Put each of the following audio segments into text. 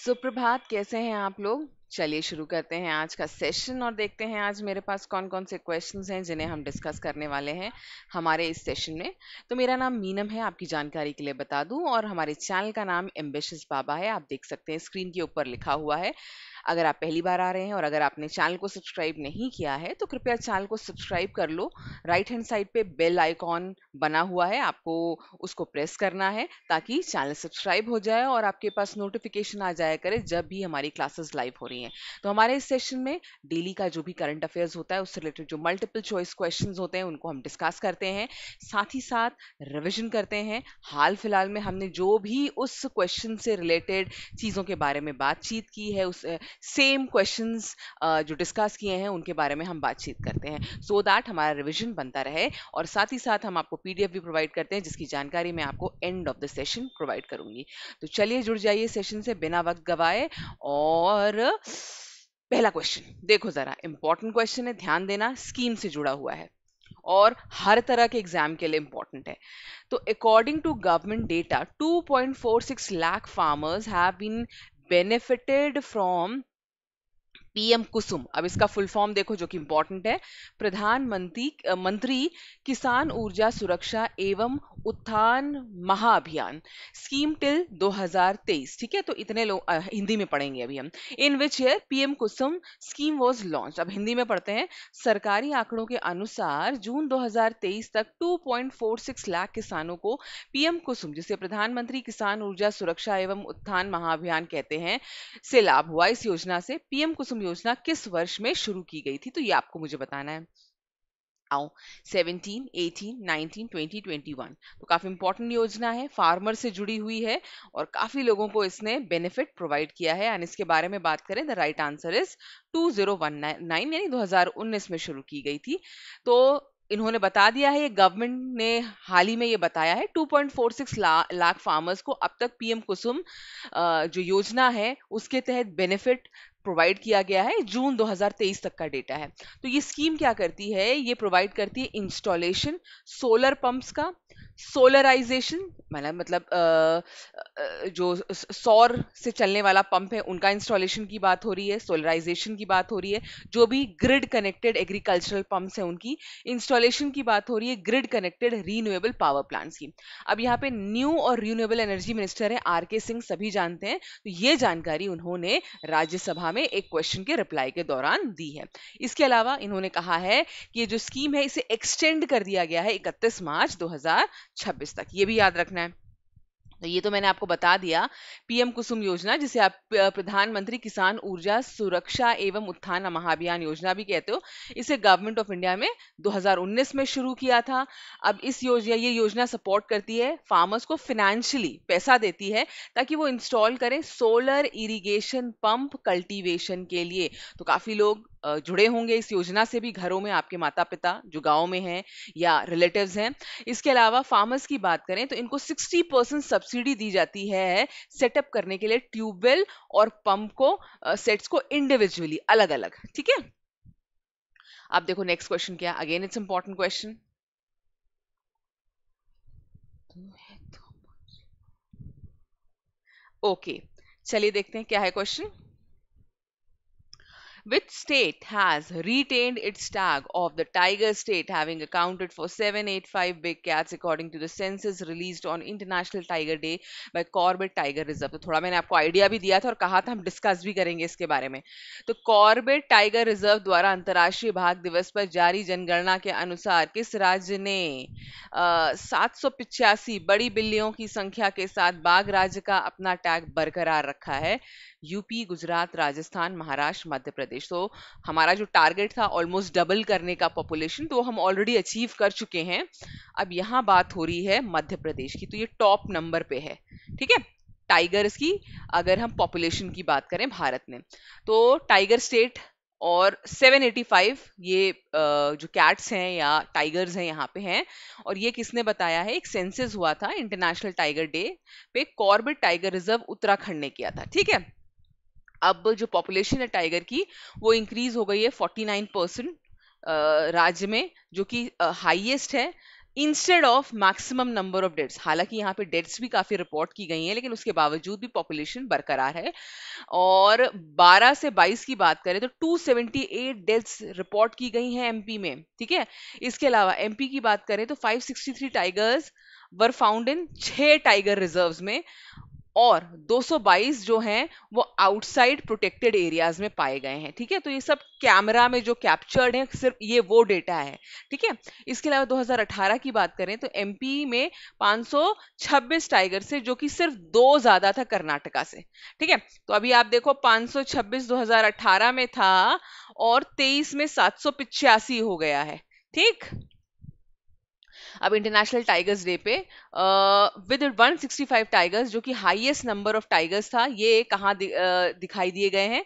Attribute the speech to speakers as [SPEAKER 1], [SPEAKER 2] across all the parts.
[SPEAKER 1] सुप्रभात कैसे हैं आप लोग चलिए शुरू करते हैं आज का सेशन और देखते हैं आज मेरे पास कौन कौन से क्वेश्चंस हैं जिन्हें हम डिस्कस करने वाले हैं हमारे इस सेशन में तो मेरा नाम मीनम है आपकी जानकारी के लिए बता दूं और हमारे चैनल का नाम एम्बिश बाबा है आप देख सकते हैं स्क्रीन के ऊपर लिखा हुआ है अगर आप पहली बार आ रहे हैं और अगर आपने चैनल को सब्सक्राइब नहीं किया है तो कृपया चैनल को सब्सक्राइब कर लो राइट हैंड साइड पे बेल आइकॉन बना हुआ है आपको उसको प्रेस करना है ताकि चैनल सब्सक्राइब हो जाए और आपके पास नोटिफिकेशन आ जाया करे जब भी हमारी क्लासेस लाइव हो रही हैं तो हमारे इस सेशन में डेली का जो भी करंट अफेयर्स होता है उससे रिलेटेड जो मल्टीपल चॉइस क्वेश्चन होते हैं उनको हम डिस्कस करते हैं साथ ही साथ रिविजन करते हैं हाल फिलहाल में हमने जो भी उस क्वेश्चन से रिलेटेड चीज़ों के बारे में बातचीत की है उस सेम क्वेश्चंस uh, जो डिस्कस किए हैं उनके बारे में हम बातचीत करते हैं सो so दैट हमारा रिविजन बनता रहे और साथ ही साथ हम आपको पीडीएफ भी प्रोवाइड करते हैं जिसकी जानकारी मैं आपको end of the session provide करूंगी तो चलिए जुड़ जाइए सेशन से बिना वक्त गवाए और पहला क्वेश्चन देखो जरा इंपॉर्टेंट क्वेश्चन है ध्यान देना स्कीम से जुड़ा हुआ है और हर तरह के एग्जाम के लिए इंपॉर्टेंट है तो according to government data 2.46 lakh farmers have been benefited from PM Kusum अब इसका फुल फॉर्म देखो जो कि इंपॉर्टेंट है प्रधानमंत्री मंत्री किसान ऊर्जा सुरक्षा एवं उत्थान महाअभियान स्कीम टिल 2023 ठीक है तो इतने लोग हिंदी में पढ़ेंगे अभी हम in which year PM Kusum scheme was launch अब हिंदी में पढ़ते हैं सरकारी आंकड़ों के अनुसार जून 2023 तक 2.46 लाख किसानों को पीएम कुसुम जिसे प्रधानमंत्री किसान ऊर्जा सुरक्षा एवं उत्थान महाअभियान कहते हैं से लाभ हुआ इस योजना से पीएम कुसुम योजना किस वर्ष में शुरू की गई थी तो ये आपको मुझे बताना है आओ 17, 18, 19, 20, 21 तो काफी इंपॉर्टेंट योजना है फार्मर से जुड़ी हुई है और काफी लोगों को इसने बेनिफिट प्रोवाइड किया है एंड इसके बारे में बात करें द राइट आंसर इज 2019 यानी 2019 में शुरू की गई थी तो इन्होंने बता दिया है ये गवर्नमेंट ने हाल ही में ये बताया है 2.46 लाख फार्मर्स को अब तक पीएम कुसुम जो योजना है उसके तहत बेनिफिट प्रोवाइड किया गया है जून 2023 तक का डेटा है तो ये स्कीम क्या करती है ये प्रोवाइड करती है इंस्टॉलेशन सोलर पंप्स का सोलराइजेशन मतलब मतलब जो सौर से चलने वाला पंप है उनका इंस्टॉलेशन की बात हो रही है सोलराइजेशन की बात हो रही है जो भी ग्रिड कनेक्टेड एग्रीकल्चरल पंप्स हैं उनकी इंस्टॉलेशन की बात हो रही है grid connected renewable power plants की अब यहाँ पे न्यू और रीन्यूएबल एनर्जी मिनिस्टर है आर के सिंह सभी जानते हैं तो ये जानकारी उन्होंने राज्यसभा में एक क्वेश्चन के रिप्लाई के दौरान दी है इसके अलावा इन्होंने कहा है कि ये जो स्कीम है इसे एक्सटेंड कर दिया गया है इकतीस मार्च दो छब्बीस तक ये भी याद रखना है तो ये तो मैंने आपको बता दिया पीएम कुसुम योजना जिसे आप प्रधानमंत्री किसान ऊर्जा सुरक्षा एवं उत्थान महाअभियान योजना भी कहते हो इसे गवर्नमेंट ऑफ इंडिया में 2019 में शुरू किया था अब इस योजना ये योजना सपोर्ट करती है फार्मर्स को फिनेंशियली पैसा देती है ताकि वो इंस्टॉल करें सोलर इरीगेशन पंप कल्टिवेशन के लिए तो काफ़ी लोग जुड़े होंगे इस योजना से भी घरों में आपके माता पिता जो गाँव में हैं या रिलेटिव हैं इसके अलावा फार्मर्स की बात करें तो इनको सिक्सटी परसेंट सब्सिडी दी जाती है सेटअप करने के लिए ट्यूबवेल और पंप को सेट्स को इंडिविजुअली अलग अलग ठीक है आप देखो नेक्स्ट क्वेश्चन क्या again it's important question okay चलिए देखते हैं क्या है question Which state has retained its tag of the tiger state, having accounted for 785 big cats according to the census released on International Tiger Day by Corbett Tiger Reserve? तो थोड़ा मैंने आपको idea भी दिया था और कहा था हम डिस्कस भी करेंगे इसके बारे में तो कॉर्बेट टाइगर रिजर्व द्वारा अंतर्राष्ट्रीय बाघ दिवस पर जारी जनगणना के अनुसार किस राज्य ने सात बड़ी बिल्लियों की संख्या के साथ बाघ राज्य का अपना टैग बरकरार रखा है यूपी गुजरात राजस्थान महाराष्ट्र मध्य प्रदेश प्रदेश तो हमारा जो टारगेट था ऑलमोस्ट डबल करने का पॉपुलेशन तो हम ऑलरेडी अचीव कर चुके हैं अब यहाँ बात हो रही है मध्य प्रदेश की तो ये टॉप नंबर पे है ठीक है टाइगर्स की अगर हम पॉपुलेशन की बात करें भारत में तो टाइगर स्टेट और 785 ये जो कैट्स हैं या टाइगर्स हैं यहाँ पे हैं और ये किसने बताया है एक सेंसेस हुआ था इंटरनेशनल टाइगर डे पे कॉर्बेट टाइगर रिजर्व उत्तराखंड ने किया था ठीक है अब जो पॉपुलेशन है टाइगर की वो इंक्रीज हो गई है 49 परसेंट राज्य में जो कि हाईएस्ट है instead of maximum number of dates हालांकि यहाँ पे डेट्स भी काफ़ी रिपोर्ट की गई हैं लेकिन उसके बावजूद भी पॉपुलेशन बरकरार है और 12 से 22 की बात करें तो 278 डेथ्स रिपोर्ट की गई हैं एमपी में ठीक है इसके अलावा एमपी की बात करें तो 563 टाइगर्स वर फाउंड इन छः टाइगर रिजर्व्स में और 222 जो हैं वो आउटसाइड प्रोटेक्टेड एरियाज में पाए गए हैं ठीक है तो ये सब कैमरा में जो कैप्चर्ड है सिर्फ ये वो डेटा है ठीक है इसके अलावा 2018 की बात करें तो एमपी में 526 टाइगर से जो कि सिर्फ दो ज्यादा था कर्नाटका से ठीक है तो अभी आप देखो 526 2018 में था और 23 में सात हो गया है ठीक अब इंटरनेशनल टाइगर्स डे पे with one sixty five tigers जो कि हाईएस्ट नंबर ऑफ टाइगर्स था ये कहाँ दि, दिखाई दिए गए हैं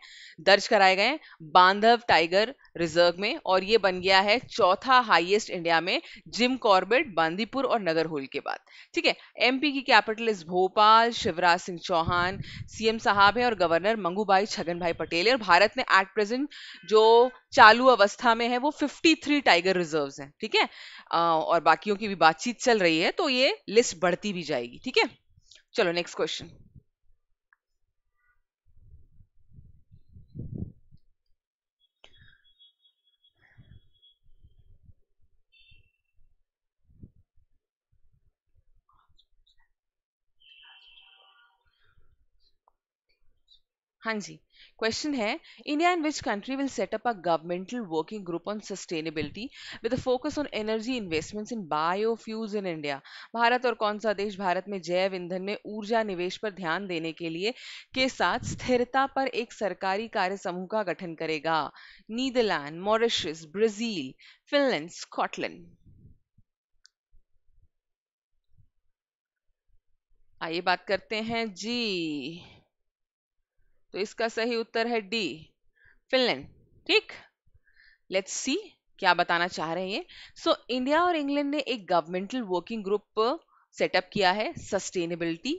[SPEAKER 1] दर्ज कराए गए हैं बांधव टाइगर रिजर्व में और ये बन गया है चौथा हाईएस्ट इंडिया में जिम कॉर्बेट बांदीपुर और नगर होल के बाद ठीक है एमपी की capital is Bhopal Shivraj Singh Chouhan CM साहब है और गवर्नर मंगूभाई छगन भाई पटेल और भारत में एट प्रेजेंट जो चालू अवस्था में है वो 53 टाइगर रिजर्व हैं ठीक है और बाकियों की भी बातचीत चल रही है तो ये लिस्ट बढ़ती भी जाएगी ठीक है चलो नेक्स्ट क्वेश्चन हाँ जी क्वेश्चन है India and which country will set up a governmental working group on sustainability with a focus on energy investments in biofuels in India Bharat और कौन सा देश भारत में जैव ईंधन में ऊर्जा निवेश पर ध्यान देने के लिए के साथ स्थिरता पर एक सरकारी कार्य समूह का गठन करेगा Netherlands Mauritius Brazil Finland Scotland आइए बात करते हैं जी तो इसका सही उत्तर है डी फिनलैंड ठीक लेट्स सी क्या बताना चाह रहे हैं ये सो so, इंडिया और इंग्लैंड ने एक गवर्नमेंटल वर्किंग ग्रुप सेटअप किया है सस्टेनेबिलिटी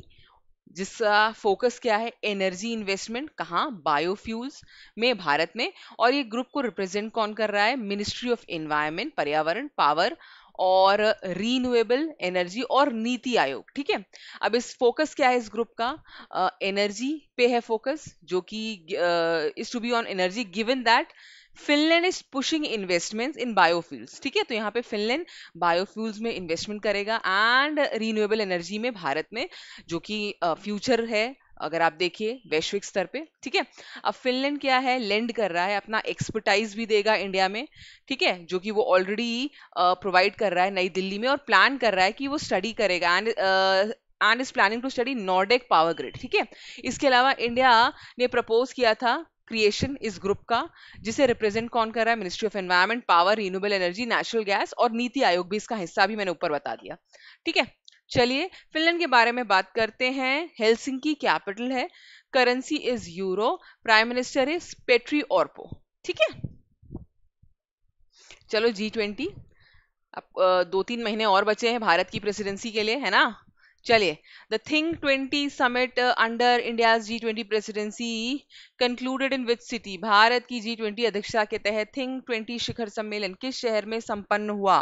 [SPEAKER 1] जिसका फोकस क्या है एनर्जी इन्वेस्टमेंट कहाँ बायोफ्यूल्स में भारत में और ये ग्रुप को रिप्रेजेंट कौन कर रहा है मिनिस्ट्री ऑफ एनवायरमेंट पर्यावरण पावर और रीन्यूएबल एनर्जी और नीति आयोग ठीक है अब इस फोकस क्या है इस ग्रुप का एनर्जी uh, पे है फोकस जो कि is to be on energy given that Finland is pushing investments in biofuels ठीक है तो यहाँ पे फिनलैंड बायोफ्यूल्स में इन्वेस्टमेंट करेगा एंड रीन्यूएबल एनर्जी में भारत में जो कि फ्यूचर uh, है अगर आप देखिए वैश्विक स्तर पे ठीक है अब फिनलैंड क्या है लैंड कर रहा है अपना एक्सपर्टाइज भी देगा इंडिया में ठीक है जो कि वो ऑलरेडी प्रोवाइड कर रहा है नई दिल्ली में और प्लान कर रहा है कि वो स्टडी करेगा and and is planning to study Nordic power grid ठीक है इसके अलावा इंडिया ने प्रपोज किया था क्रिएशन इस ग्रुप का जिसे रिप्रेजेंट कौन कर रहा है ministry of environment power renewable energy natural gas और नीति आयोग भी इसका हिस्सा भी मैंने ऊपर बता दिया ठीक है चलिए फिनलैंड के बारे में बात करते हैं हेलसिंग कैपिटल है currency is euro prime minister is Petteri Orpo ठीक है चलो जी ट्वेंटी अब दो तीन महीने और बचे हैं भारत की प्रेसिडेंसी के लिए है ना चलिए the think twenty summit under India G twenty presidency concluded in which city Bharat की जी ट्वेंटी अध्यक्षता के तहत थिंक ट्वेंटी शिखर सम्मेलन किस शहर में संपन्न हुआ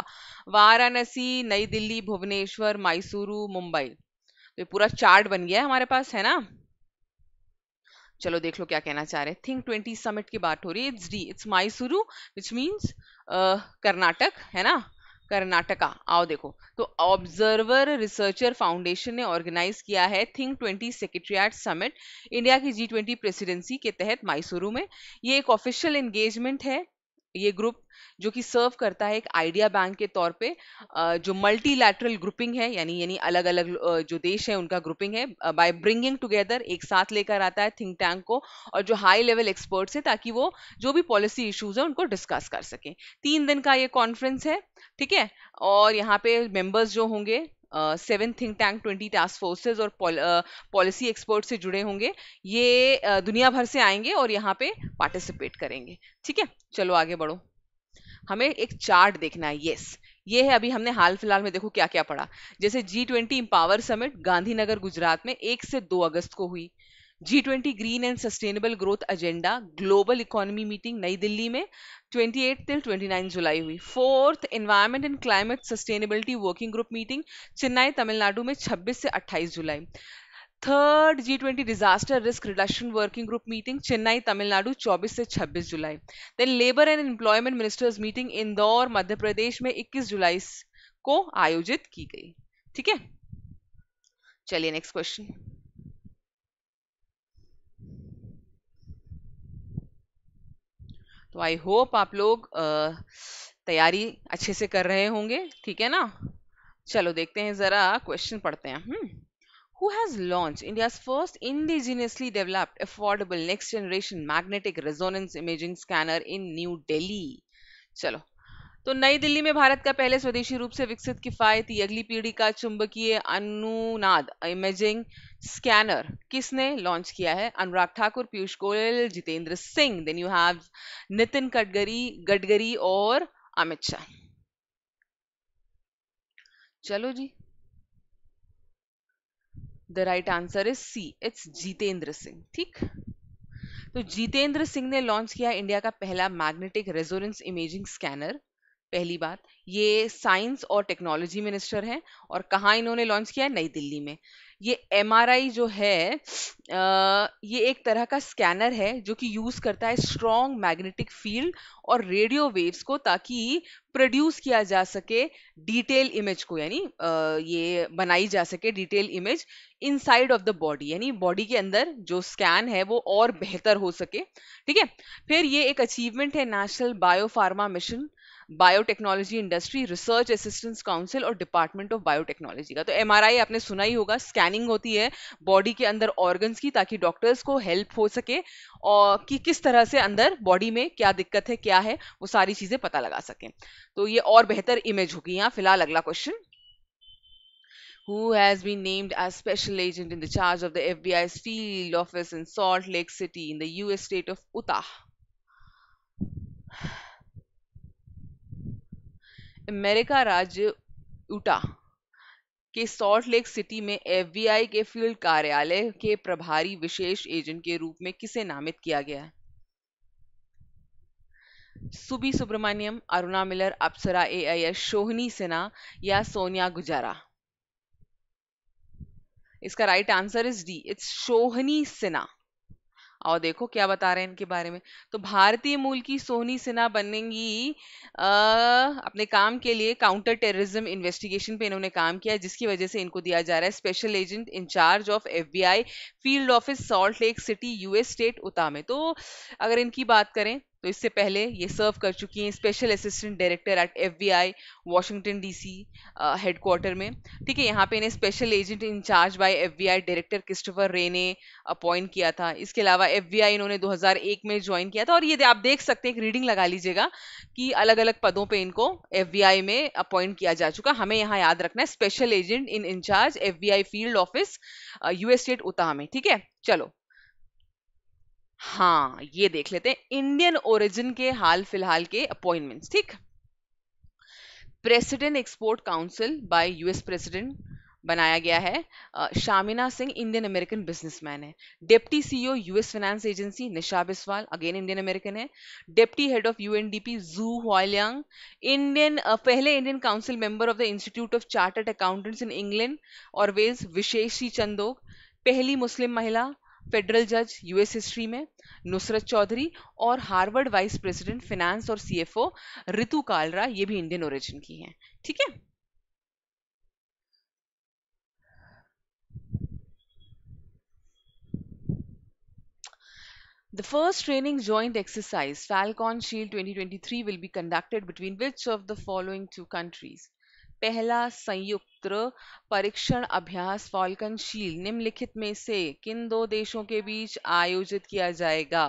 [SPEAKER 1] वाराणसी नई दिल्ली भुवनेश्वर माइसूरू मुंबई तो ये पूरा चार्ट बन गया है हमारे पास है ना चलो देख लो क्या कहना चाह रहे हैं थिंक ट्वेंटी समिट की बात हो रही है it's D it's Mysuru which means Karnataka है ना कर्नाटका आओ देखो तो ऑब्जर्वर रिसर्चर फाउंडेशन ने ऑर्गेनाइज किया है think twenty secretariat summit India की जी ट्वेंटी प्रेसिडेंसी के तहत माइसुरु में ये एक ऑफिशियल एंगेजमेंट है ये ग्रुप जो कि सर्व करता है एक आइडिया बैंक के तौर पे जो मल्टीलैटरल ग्रुपिंग है यानी यानी अलग अलग जो देश है उनका ग्रुपिंग है बाय ब्रिंगिंग टुगेदर एक साथ लेकर आता है थिंक टैंक को और जो हाई लेवल एक्सपर्ट्स है ताकि वो जो भी पॉलिसी इश्यूज है उनको डिस्कस कर सकें तीन दिन का ये कॉन्फ्रेंस है ठीक है और यहाँ पे मेंबर्स जो होंगे seven think tank twenty task forces और पॉलिसी एक्सपर्ट से जुड़े होंगे ये uh, दुनिया भर से आएंगे और यहाँ पे पार्टिसिपेट करेंगे ठीक है चलो आगे बढ़ो हमें एक चार्ट देखना है येस ये है अभी हमने हाल फिलहाल में देखो क्या क्या पढ़ा जैसे G twenty empower summit Gandhinagar Gujarat में एक से दो अगस्त को हुई G twenty green and sustainable growth agenda global economy meeting New Delhi में 28 तिल 29 जुलाई हुई fourth environment and climate sustainability working group meeting Chennai Tamil Nadu में 26 से 28 जुलाई third G twenty disaster risk reduction working group meeting Chennai Tamil Nadu 24 से 26 जुलाई then labour and employment ministers meeting Indore Madhya Pradesh में 21 जुलाई को आयोजित की गई ठीक है चलिए नेक्स्ट क्वेश्चन तो आई होप आप लोग तैयारी अच्छे से कर रहे होंगे ठीक है ना चलो देखते हैं ज़रा क्वेश्चन पढ़ते हैं who has launch India's first indigenously developed affordable next generation magnetic resonance imaging scanner in New Delhi चलो तो नई दिल्ली में भारत का पहले स्वदेशी रूप से विकसित किफायती अगली पीढ़ी का चुंबकीय अनुनाद इमेजिंग स्कैनर किसने लॉन्च किया है Anurag Thakur Piyush Goyal Jitendra Singh then you have Nitin Gadkari Gadkari और अमित शाह चलो जी the right answer is C it's Jitendra Singh ठीक तो जितेंद्र सिंह ने लॉन्च किया इंडिया का पहला मैग्नेटिक रेजोनेंस इमेजिंग स्कैनर पहली बात ये साइंस और टेक्नोलॉजी मिनिस्टर हैं और कहाँ इन्होंने लॉन्च किया है नई दिल्ली में ये एम जो है आ, ये एक तरह का स्कैनर है जो कि यूज़ करता है स्ट्रॉन्ग मैग्नेटिक फील्ड और रेडियो वेव्स को ताकि प्रोड्यूस किया जा सके डिटेल इमेज को यानी ये बनाई जा सके detail image inside of the body यानी बॉडी के अंदर जो स्कैन है वो और बेहतर हो सके ठीक है फिर ये एक अचीवमेंट है national biopharma mission biotechnology industry research assistance council और डिपार्टमेंट ऑफ बायोटेक्नोलॉजी का तो एम आपने सुना ही होगा स्कैनिंग होती है बॉडी के अंदर ऑर्गन्स की ताकि डॉक्टर्स को हेल्प हो सके और कि किस तरह से अंदर बॉडी में क्या दिक्कत है क्या है वो सारी चीज़ें पता लगा सकें तो ये और बेहतर इमेज होगी यहाँ फिलहाल अगला question who has been named as special agent in the charge of the FBI's field office in Salt Lake City in the US state of Utah. America राज्य उटा के सॉल्ट लेक सिटी में एफबीआई के field कार्यालय के प्रभारी विशेष agent के रूप में किसे नामित किया गया है Subi Subramaniam Aruna Miller Apsara A I S Shohini Sinha या सोनिया गुजारा इसका right answer is D it's Shohini Sinha और देखो क्या बता रहे हैं इनके बारे में तो भारतीय मूल की सोनी सिन्हा बनेंगी आ, अपने काम के लिए काउंटर टेररिज्म इन्वेस्टिगेशन पे इन्होंने काम किया जिसकी वजह से इनको दिया जा रहा है special agent in charge of F field office Salt Lake City US state Utah में तो अगर इनकी बात करें तो इससे पहले ये सर्व कर चुकी हैं special assistant director at FBI Washington DC headquarters में ठीक है यहाँ पे इन्हें special agent in charge by FBI director Christopher Wray ने अपॉइंट किया था इसके अलावा एफबीआई इन्होंने 2001 में ज्वाइन किया था और ये आप देख सकते हैं एक रीडिंग लगा लीजिएगा कि अलग अलग पदों पर इनको एफ में अपॉइंट किया जा चुका हमें यहाँ याद रखना है special agent in in charge F field office US state Utah में ठीक है चलो हाँ ये देख लेते हैं इंडियन ओरिजिन के हाल फिलहाल के अपॉइंटमेंट्स ठीक president export council by US president बनाया गया है Shamina Singh Indian American businessman है deputy CEO US finance agency Nisha Biswal again Indian American है deputy head of UNDP Xu Haoliang Indian पहले Indian council member of the institute of chartered accountants in England और Wales Vishesh Chandiok पहली मुस्लिम महिला फेडरल जज US history में नुसरत चौधरी और हार्वर्ड वाइस प्रेसिडेंट फिनेंस और सीएफओ रितु कालरा ये भी इंडियन ओरिजिन की हैं ठीक है The first training joint exercise, Falcon Shield 2023, will be conducted between which of the following two countries? पहला संयुक्त परीक्षण अभ्यास फॉल्कन शील निम्नलिखित में से किन दो देशों के बीच आयोजित किया जाएगा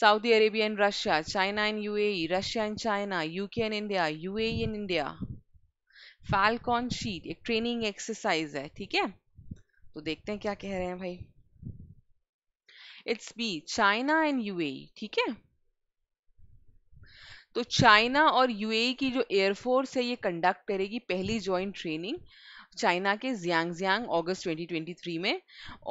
[SPEAKER 1] Saudi Arabia and Russia China and UAE Russia and China UK and India UAE and India Falcon Shield एक ट्रेनिंग एक्सरसाइज है ठीक है तो देखते हैं क्या कह रहे हैं भाई it's B China and UAE ठीक है तो चाइना और यूएई की जो एयरफोर्स है ये कंडक्ट करेगी पहली जॉइंट ट्रेनिंग चाइना के जियांगजियांग अगस्त 2023 में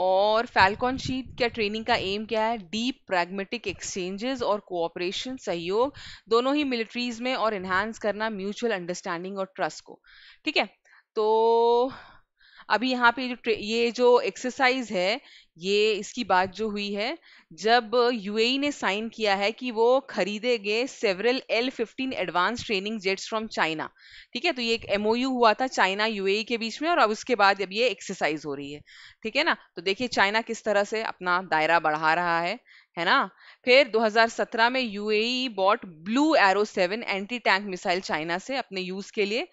[SPEAKER 1] और फैलकॉन शीट क्या ट्रेनिंग का एम क्या है डीप प्रैग्मेटिक एक्सचेंजेस और कोऑपरेशन सहयोग दोनों ही मिलिट्रीज में और इन्हांस करना म्यूचुअल अंडरस्टैंडिंग और ट्रस्ट को ठीक है तो अभी यहाँ पे जो ये जो एक्सरसाइज है ये इसकी बात जो हुई है जब यूएई e ने साइन किया है कि वो खरीदेंगे several L fifteen advance training jets from China ठीक है तो ये एक एमओयू हुआ था चाइना यूएई e के बीच में और अब उसके बाद अब ये एक्सरसाइज हो रही है ठीक है ना तो देखिए चाइना किस तरह से अपना दायरा बढ़ा रहा है है ना फिर 2017 में UAE bought blue arrow seven anti tank missile China से अपने यूज के लिए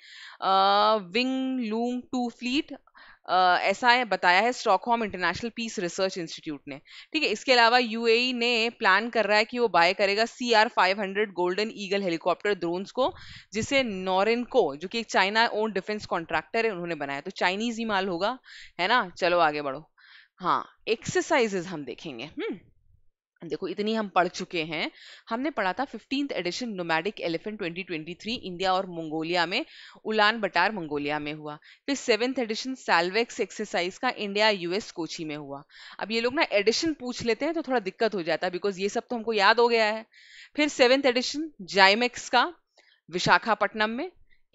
[SPEAKER 1] विंग लूंग टू फ्लीट ऐसा है बताया है Stockholm international peace research institute ने ठीक है इसके अलावा यूएई e ने प्लान कर रहा है कि वो बाय करेगा C R five hundred golden eagle helicopter drones को जिसे को जो कि एक चाइना ओन डिफेंस कॉन्ट्रैक्टर है उन्होंने बनाया तो चाइनीज ही माल होगा है ना चलो आगे बढ़ो हाँ एक्सरसाइजेज हम देखेंगे हुँ. हम्म। देखो इतनी हम पढ़ चुके हैं हमने पढ़ा था fifteenth edition nomadic elephant 2023 India और मंगोलिया में उलान बटार मंगोलिया में हुआ फिर सेवेंथ एडिशन सैलवेक्स एक्सरसाइज का इंडिया यूएस कोची में हुआ अब ये लोग ना एडिशन पूछ लेते हैं तो थोड़ा दिक्कत हो जाता है बिकॉज ये सब तो हमको याद हो गया है फिर सेवेंथ एडिशन जाइमेक्स का विशाखापट्टनम में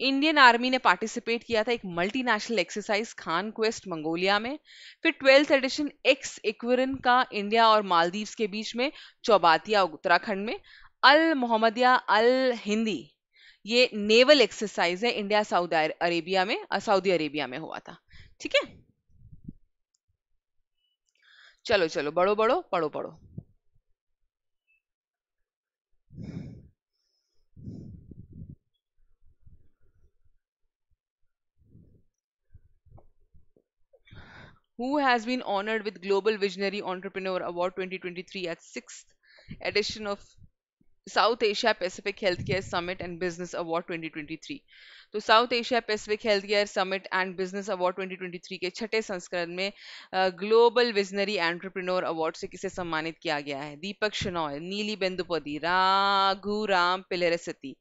[SPEAKER 1] इंडियन आर्मी ने पार्टिसिपेट किया था एक multinational exercise Khan Quest Mongolia में फिर ट्वेल्थ एडिशन एक्स इक्वरन का इंडिया और मालदीव्स के बीच में चौबातिया उत्तराखंड में अल मोहम्मदिया अल हिंदी ये नेवल एक्सरसाइज है इंडिया सऊदी अरेबिया में सऊदी अरेबिया में हुआ था ठीक है चलो चलो बड़ो बड़ो पढ़ो पढ़ो who has been honored with Global Visionary Entrepreneur Award 2023 at 6th edition of South Asia Pacific Healthcare Summit and Business Award 2023 तो South Asia Pacific health care summit and business award 2023 के छठे संस्करण में ग्लोबल विजनरी एंटरप्रेन्योर अवार्ड से किसे सम्मानित किया गया है दीपक शनॉय नीली बेंदुपति राघु राम पिलेरसती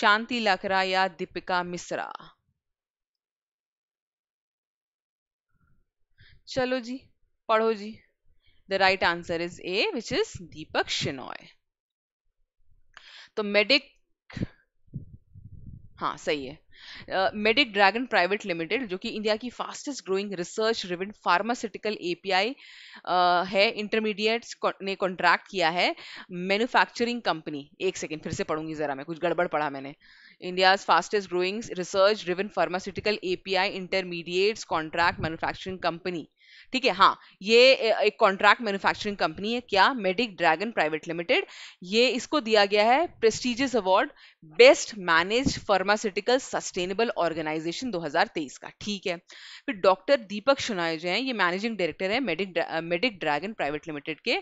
[SPEAKER 1] शांति लाखरा या दीपिका मिश्रा चलो जी पढ़ो जी the right answer is A which is Deepak Shenoy तो मेडिक हाँ सही है मेडिक ड्रैगन प्राइवेट लिमिटेड जो कि इंडिया की fastest growing research driven pharmaceutical API है इंटरमीडिएट्स ने कॉन्ट्रैक्ट किया है मैन्युफैक्चरिंग कंपनी एक सेकेंड फिर से पढ़ूंगी ज़रा मैं कुछ गड़बड़ पढ़ा मैंने India's fastest growing research driven pharmaceutical API intermediates contract manufacturing company ठीक है हाँ ये एक कॉन्ट्रैक्ट मैन्युफैक्चरिंग कंपनी है क्या मेडिक ड्रैगन प्राइवेट लिमिटेड ये इसको दिया गया है prestigious award best manage pharmaceutical sustainable organisation 2023 का ठीक है फिर डॉक्टर दीपक शुनाय जो हैं ये मैनेजिंग डायरेक्टर है Medic Medic Dragon private limited के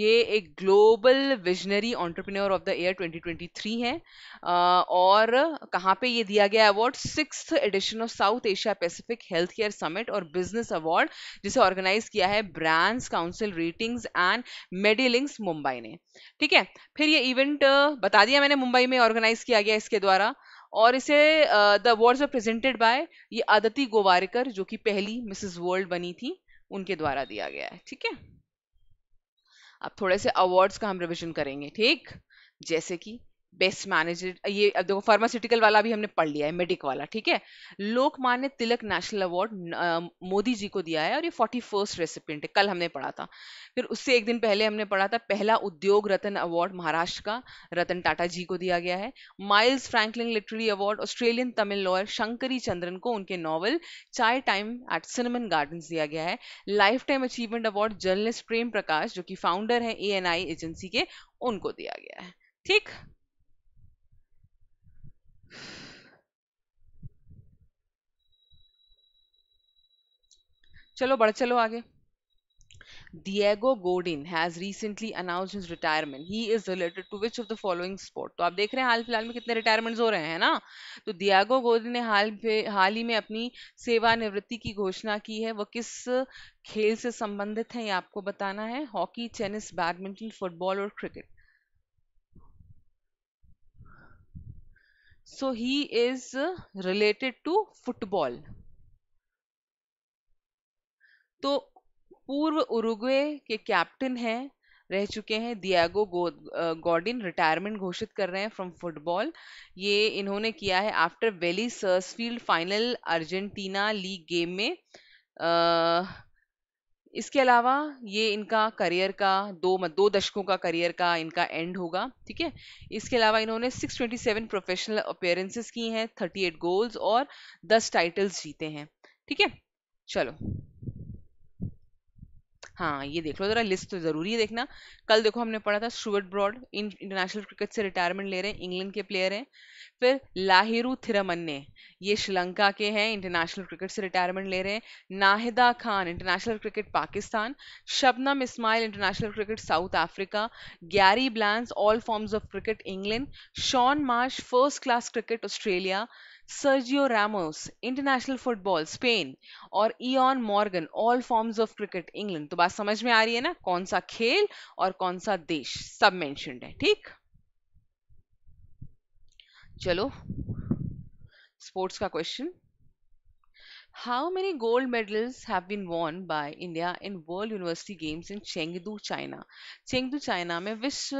[SPEAKER 1] ये एक global visionary entrepreneur of the year twenty है और कहाँ पर ये दिया गया award six edition of South Asia Pacific health care summit और बिजनेस अवार्ड जिसे ऑर्गेनाइज किया है brands council ratings and Medilinks Mumbai ने ठीक है फिर ये इवेंट बता दिया मैंने मुंबई में ऑर्गेनाइज किया गया इसके द्वारा और इसे the awards are presented by ये आदति गोवारकर जो कि पहली मिसेस वर्ल्ड बनी थी उनके द्वारा दिया गया है ठीक है अब थोड़े से अवार्ड्स का हम रिविजन करेंगे ठीक जैसे कि बेस्ट मैनेजर ये देखो फार्मास्यूटिकल वाला भी हमने पढ़ लिया है मेडिक वाला ठीक है लोकमान्य तिलक नेशनल अवार्ड मोदी जी को दिया है और ये फोर्टी फर्स्ट रेसिपेंट है कल हमने पढ़ा था फिर उससे एक दिन पहले हमने पढ़ा था पहला उद्योग रतन अवार्ड महाराष्ट्र का रतन टाटा जी को दिया गया है Miles Franklin literary award Australian Tamil lawyer Shankari Chandran को उनके नॉवल चाय टाइम एट सिनेमन गार्डन दिया गया है lifetime achievement award journalist Prem Prakash जो कि फाउंडर है ए एजेंसी के उनको दिया गया है ठीक चलो बढ़ चलो आगे Diego Godin has recently announce his retirement he is related to which of the following sport तो आप देख रहे हैं हाल फिलहाल में कितने रिटायरमेंट हो रहे हैं ना तो डिएगो गोडिन ने हाल हाल ही में अपनी सेवानिवृत्ति की घोषणा की है वो किस खेल से संबंधित है ये आपको बताना है हॉकी टेनिस बैडमिंटन फुटबॉल और cricket so he is related to football तो पूर्व उरुग्वे के कैप्टन हैं रह चुके हैं दियागो गॉडिन रिटायरमेंट घोषित कर रहे हैं फ्रॉम फुटबॉल ये इन्होंने किया है after Velez Sarsfield final Argentina league game में आ, इसके अलावा ये इनका करियर का दो दो दशकों का करियर का इनका एंड होगा ठीक है इसके अलावा इन्होंने 627 प्रोफेशनल अपेयरेंसेस की हैं 38 गोल्स और 10 टाइटल्स जीते हैं ठीक है चलो हाँ ये देख लो जरा लिस्ट तो ज़रूरी है देखना कल देखो हमने पढ़ा था Stuart Broad in international cricket से रिटायरमेंट ले रहे हैं इंग्लैंड के प्लेयर हैं फिर लाहिरू थिरमन्ने ये श्रीलंका के हैं इंटरनेशनल क्रिकेट से रिटायरमेंट ले रहे हैं Nahida Khan international cricket Pakistan Shabnim Ismail international cricket South Africa Gary Ballance all forms of cricket England Shaun Marsh first class cricket Australia Sergio Ramos international football Spain और Eoin Morgan all forms of cricket England तो बात समझ में आ रही है ना कौन सा खेल और कौन सा देश सब मेंशनड है ठीक चलो स्पोर्ट्स का question How many gold medals have been won by India in World University Games in Chengdu, China? Chengdu, China में विश्व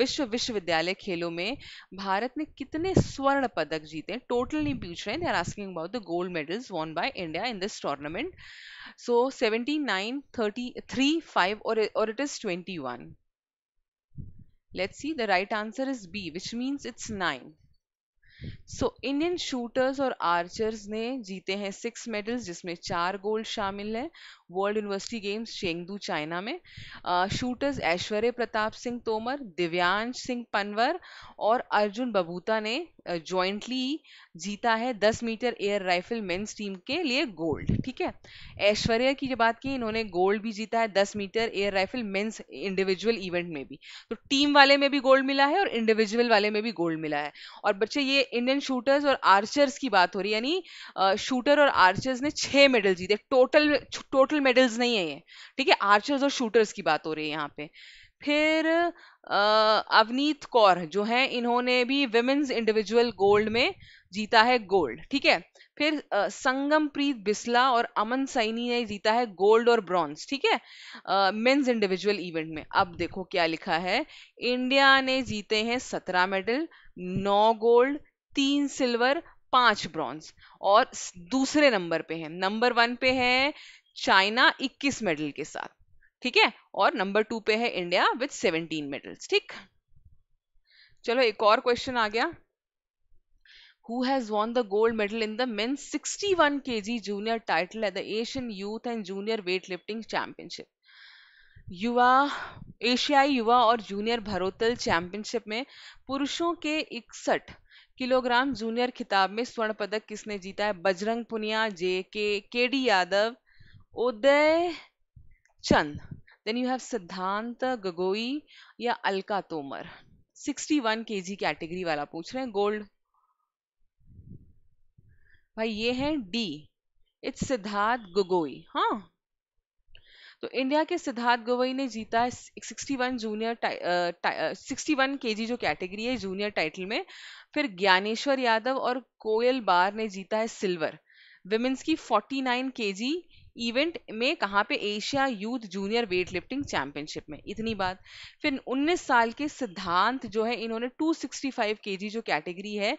[SPEAKER 1] विश्व विश्वविद्यालय खेलों में भारत ने कितने स्वर्ण पदक जीते? Total नहीं पूछ रहे they are asking about the gold medals won by India in this tournament. So 79, 33, 5 or or it is 21. Let's see, the right answer is B, which means it's nine. So Indian shooters और archers ने जीते हैं six medals जिसमें चार gold शामिल हैं world university games Chengdu China में shooters Aishwary Pratap Singh Tomar Divyansh Singh Panwar और अर्जुन बबूता ने ज्वाइंटली जीता है 10 metre air rifle men's team के लिए गोल्ड ठीक है ऐश्वर्या की जो बात की इन्होंने गोल्ड भी जीता है 10 metre air rifle men's individual event में भी तो टीम वाले में भी गोल्ड मिला है और इंडिविजुअल वाले में भी गोल्ड मिला है और बच्चे ये इंडियन शूटर्स और आर्चर्स की बात हो रही है यानी शूटर और आर्चर्स ने छः मेडल जीते टोटल टोटल मेडल्स नहीं है ये ठीक है आर्चर्स और शूटर्स की बात हो रही है यहाँ पे फिर अवनीत कौर जो है इन्होंने भी विमेंस इंडिविजुअल गोल्ड में जीता है गोल्ड ठीक है फिर संगमप्रीत बिस्ला और अमन सैनी ने जीता है गोल्ड और ब्रॉन्ज ठीक है मेंस इंडिविजुअल इवेंट में अब देखो क्या लिखा है इंडिया ने जीते हैं सत्रह मेडल नौ गोल्ड तीन सिल्वर पांच ब्रॉन्ज और दूसरे नंबर पे है नंबर वन पे है चाइना 21 मेडल के साथ ठीक है और नंबर टू पे है इंडिया विथ सेवनटीन मेडल्स ठीक चलो एक और क्वेश्चन आ गया who has won the gold medal in the men's 61 kg junior title at the Asian Youth and Junior Weightlifting Championship. युवा एशियाई युवा और जूनियर भरोतल चैंपियनशिप में पुरुषों के इकसठ किलोग्राम जूनियर खिताब में स्वर्ण पदक किसने जीता है बजरंग पुनिया जे के K D Yadav Uday Chand then you have Siddhant Gogoi या अलका तोमर 61 जी कैटेगरी वाला पूछ रहे हैं गोल्ड भाई ये है डी इट्स सिद्धार्थ गोगोई हाँ तो इंडिया के सिद्धार्थ गोगोई ने जीता है 61 जूनियर सिक्सटी वन के जो कैटेगरी है जूनियर टाइटल में फिर ज्ञानेश्वर यादव और कोयल बार ने जीता है सिल्वर विमेंस की 49 नाइन के जी इवेंट में कहाँ पे Asia youth junior weight lifting championship में इतनी बात फिर 19 साल के सिद्धांत जो है इन्होंने 265 केजी जो कैटेगरी है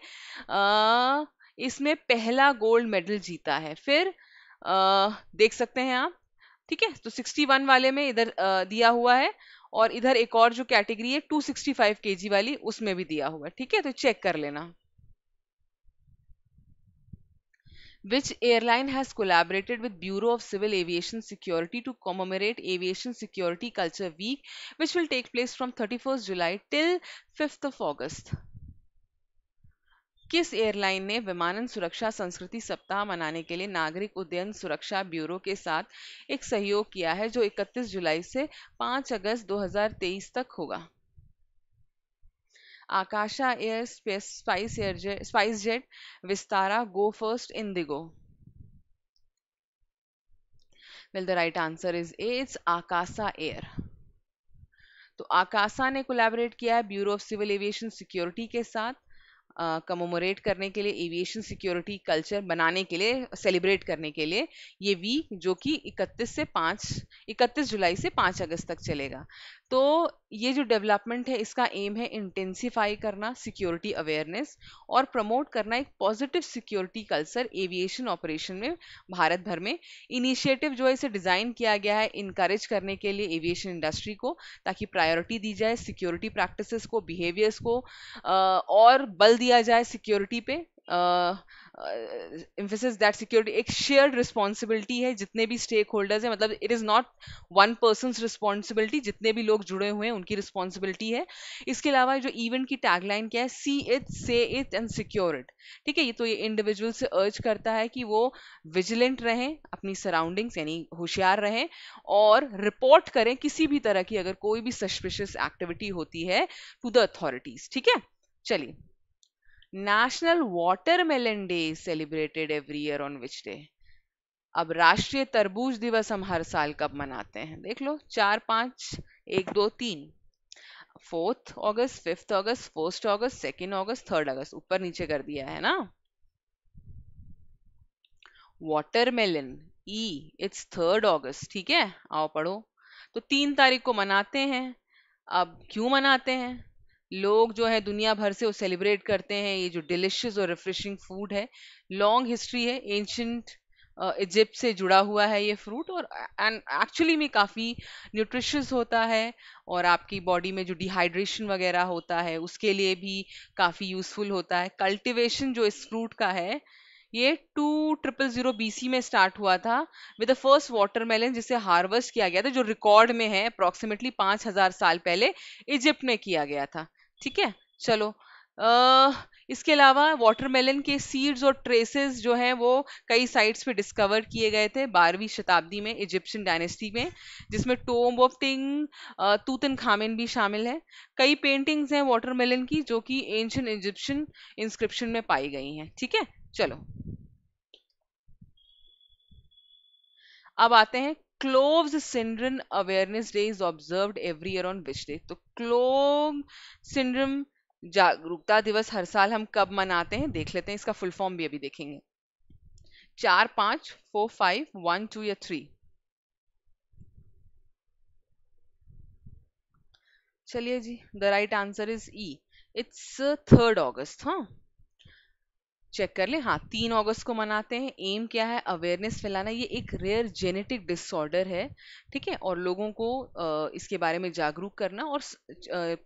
[SPEAKER 1] इसमें पहला गोल्ड मेडल जीता है फिर आ, देख सकते हैं आप ठीक है तो 61 वाले में इधर दिया हुआ है और इधर एक और जो कैटेगरी है 265 केजी वाली उसमें भी दिया हुआ है ठीक है तो चेक कर लेना Which airline has collaborated with Bureau of Civil Aviation Security to commemorate Aviation Security Culture Week, which will take place from 31st July till 5th of August? किस एयरलाइन ने विमानन सुरक्षा संस्कृति सप्ताह मनाने के लिए नागरिक उड्डयन सुरक्षा ब्यूरो के साथ एक सहयोग किया है जो 31 जुलाई से 5 अगस्त 2023 तक होगा Akasa Air Space, Spice, Air Jet, Spice Jet, Vistara, Go First, Indigo. Well, the right answer is A. It's Akasha Air. तो आकाशा ने कोलैबोरेट किया है bureau of civil aviation security के साथ कमोमोरेट uh, करने के लिए एविएशन सिक्योरिटी कल्चर बनाने के लिए सेलिब्रेट करने के लिए ये वीक जो कि 31 से 5 31 जुलाई से 5 अगस्त तक चलेगा तो ये जो डेवलपमेंट है इसका एम है इंटेंसीफाई करना सिक्योरिटी अवेयरनेस और प्रमोट करना एक positive security culture aviation operation में भारत भर में इनिशिएटिव जो है इसे डिज़ाइन किया गया है इनकरेज करने के लिए एविएशन इंडस्ट्री को ताकि प्रायोरिटी दी जाए सिक्योरिटी प्रैक्टिसेस को बिहेवियर्स को और बल दिया जाए सिक्योरिटी पे इम्फोसिस दैट सिक्योरिटी एक शेयर्ड रिस्पॉन्सिबिलिटी है जितने भी स्टेक होल्डर्स हैं मतलब it is not one person responsibility जितने भी लोग जुड़े हुए हैं उनकी रिस्पॉन्सिबिलिटी है इसके अलावा जो इवेंट की टैगलाइन क्या है see it say it and secure it ठीक है ये तो ये इंडिविजुअल से अर्ज करता है कि वो विजिलेंट रहें अपनी सराउंडिंग्स यानी होशियार रहें और रिपोर्ट करें किसी भी तरह की अगर कोई भी सस्पिशियस एक्टिविटी होती है टू द अथॉरिटीज ठीक है चलिए national watermelon day is celebrated every year on which day अब राष्ट्रीय तरबूज दिवस हम हर साल कब मनाते हैं देख लो चार पाँच एक दो तीन फोर्थ अगस्त फिफ्थ अगस्त फर्स्ट अगस्त सेकेंड अगस्त थर्ड अगस्त ऊपर नीचे कर दिया है ना वाटरमेलन ई इट्स थर्ड अगस्त ठीक है आओ पढ़ो तो तीन तारीख को मनाते हैं अब क्यों मनाते हैं लोग जो है दुनिया भर से वो सेलिब्रेट करते हैं ये जो डिलिशियस और रिफ्रेशिंग फूड है लॉन्ग हिस्ट्री है एंशंट इजिप्ट uh, से जुड़ा हुआ है ये फ्रूट और एंड एक्चुअली में काफ़ी न्यूट्रिशियस होता है और आपकी बॉडी में जो डिहाइड्रेशन वगैरह होता है उसके लिए भी काफ़ी यूज़फुल होता है कल्टिवेशन जो इस फ्रूट का है ये two triple zero B C में स्टार्ट हुआ था विद द फर्स्ट वाटरमेलन जिसे हार्वेस्ट किया गया था जो रिकॉर्ड में है अप्रॉक्सीमेटली पाँच हज़ार साल पहले इजिप्ट में किया गया था ठीक है चलो आ, इसके अलावा वाटरमेलन के सीड्स और ट्रेसेस जो हैं वो कई साइट्स पे डिस्कवर किए गए थे बारहवीं शताब्दी में इजिप्शियन डायनेस्टी में जिसमें टोम्ब ऑफ टिंग तूतन खामिन भी शामिल है कई पेंटिंग्स हैं वाटरमेलन की जो कि एंशंट इजिप्शियन इंस्क्रिप्शन में पाई गई हैं ठीक है चलो अब आते हैं Cloves syndrome awareness day is observe every year on which day तो क्लोव सिंड्रम जागरूकता दिवस हर साल हम कब मनाते हैं देख लेते हैं इसका फुल फॉर्म भी अभी देखेंगे चार पांच फोर फाइव वन टू या थ्री चलिए जी the right answer is E it's third August हाँ चेक कर ले हाँ तीन अगस्त को मनाते हैं एम क्या है अवेयरनेस फैलाना ये एक रेयर जेनेटिक डिसऑर्डर है ठीक है और लोगों को इसके बारे में जागरूक करना और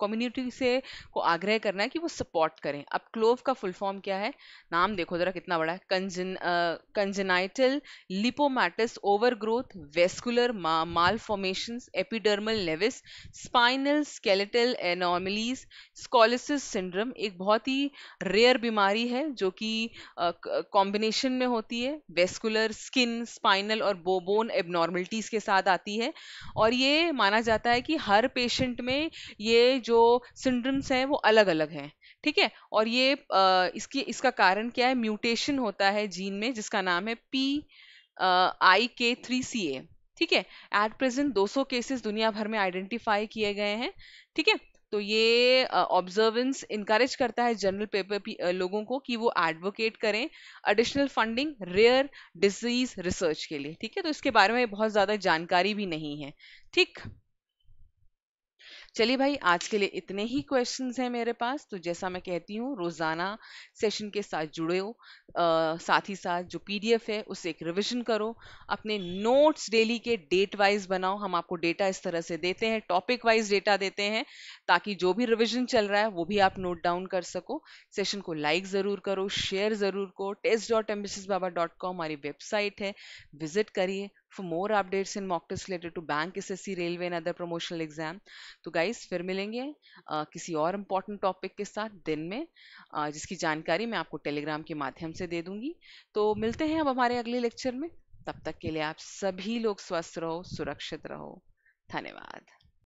[SPEAKER 1] कम्युनिटी से को आग्रह करना है कि वो सपोर्ट करें अब क्लोव का फुल फॉर्म क्या है नाम देखो जरा कितना बड़ा है congen congenital lipomatous overgrowth vascular malformation epidermal लेविस spinal skeletal anomalies scoliosis syndrome एक बहुत ही रेयर बीमारी है जो कि की कॉम्बिनेशन में होती है वेस्कुलर स्किन स्पाइनल और बोबोन एबनॉर्मलिटीज़ के साथ आती है और ये माना जाता है कि हर पेशेंट में ये जो सिंड्रम्स हैं वो अलग अलग हैं ठीक है और ये इसकी इसका कारण क्या है म्यूटेशन होता है जीन में जिसका नाम है पी आई के थ्री सी ए ठीक है एट प्रेजेंट 200 केसेस दुनिया भर में आइडेंटिफाई किए गए हैं ठीक है तो ये ऑब्जर्वेंस इंकरेज करता है जनरल पेपर लोगों को कि वो एडवोकेट करें additional funding rare disease research के लिए ठीक है तो इसके बारे में बहुत ज़्यादा जानकारी भी नहीं है ठीक चलिए भाई आज के लिए इतने ही क्वेश्चन हैं मेरे पास तो जैसा मैं कहती हूँ रोज़ाना सेशन के साथ जुड़े हो साथ ही साथ जो पीडीएफ है उसे एक रिविजन करो अपने नोट्स डेली के डेट वाइज बनाओ हम आपको डेटा इस तरह से देते हैं टॉपिक वाइज डेटा देते हैं ताकि जो भी रिविजन चल रहा है वो भी आप नोट डाउन कर सको सेशन को लाइक ज़रूर करो शेयर ज़रूर करो टेस्ट डॉट एम्बिस बाबा डॉट कॉम हमारी वेबसाइट है विजिट करिए for more updates in in related to bank S S C railway and other promotional exam तो गाइज़ फिर मिलेंगे आ, किसी और इम्पॉर्टेंट टॉपिक के साथ दिन में आ, जिसकी जानकारी मैं आपको टेलीग्राम के माध्यम से दे दूंगी तो मिलते हैं अब हमारे अगले लेक्चर में तब तक के लिए आप सभी लोग स्वस्थ रहो सुरक्षित रहो धन्यवाद